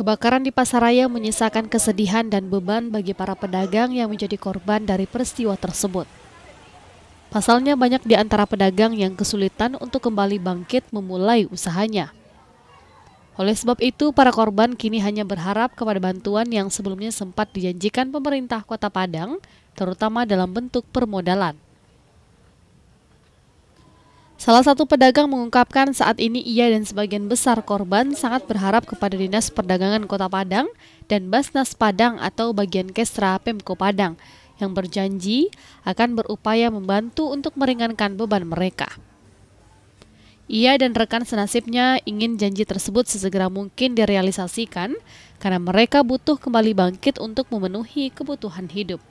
Kebakaran di Pasaraya menyisakan kesedihan dan beban bagi para pedagang yang menjadi korban dari peristiwa tersebut. Pasalnya banyak di antara pedagang yang kesulitan untuk kembali bangkit memulai usahanya. Oleh sebab itu, para korban kini hanya berharap kepada bantuan yang sebelumnya sempat dijanjikan pemerintah Kota Padang, terutama dalam bentuk permodalan. Salah satu pedagang mengungkapkan saat ini ia dan sebagian besar korban sangat berharap kepada Dinas Perdagangan Kota Padang dan Basnas Padang atau bagian Kestra Pemko Padang yang berjanji akan berupaya membantu untuk meringankan beban mereka. Ia dan rekan senasibnya ingin janji tersebut sesegera mungkin direalisasikan karena mereka butuh kembali bangkit untuk memenuhi kebutuhan hidup.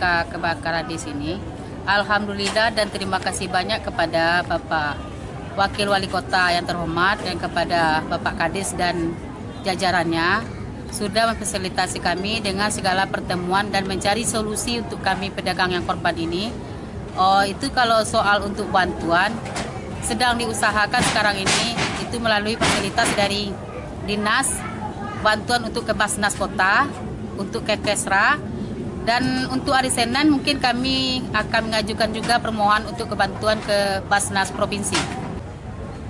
Kebakaran di sini Alhamdulillah dan terima kasih banyak kepada Bapak Wakil Wali Kota yang terhormat dan kepada Bapak Kadis dan jajarannya sudah memfasilitasi kami dengan segala pertemuan dan mencari solusi untuk kami pedagang yang korban ini. Oh, itu kalau soal untuk bantuan sedang diusahakan sekarang ini itu melalui fasilitas dari dinas bantuan untuk Kebasnas Kota, untuk Kekesra, dan untuk hari Senin mungkin kami akan mengajukan juga permohonan untuk kebantuan ke Basnas Provinsi.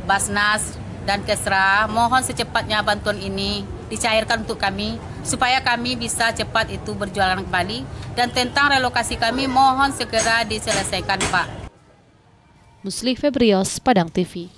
Basnas dan Kesra mohon secepatnya bantuan ini dicairkan untuk kami supaya kami bisa cepat itu berjualan kembali dan tentang relokasi kami mohon segera diselesaikan Pak. Muslih Febrios, Padang TV.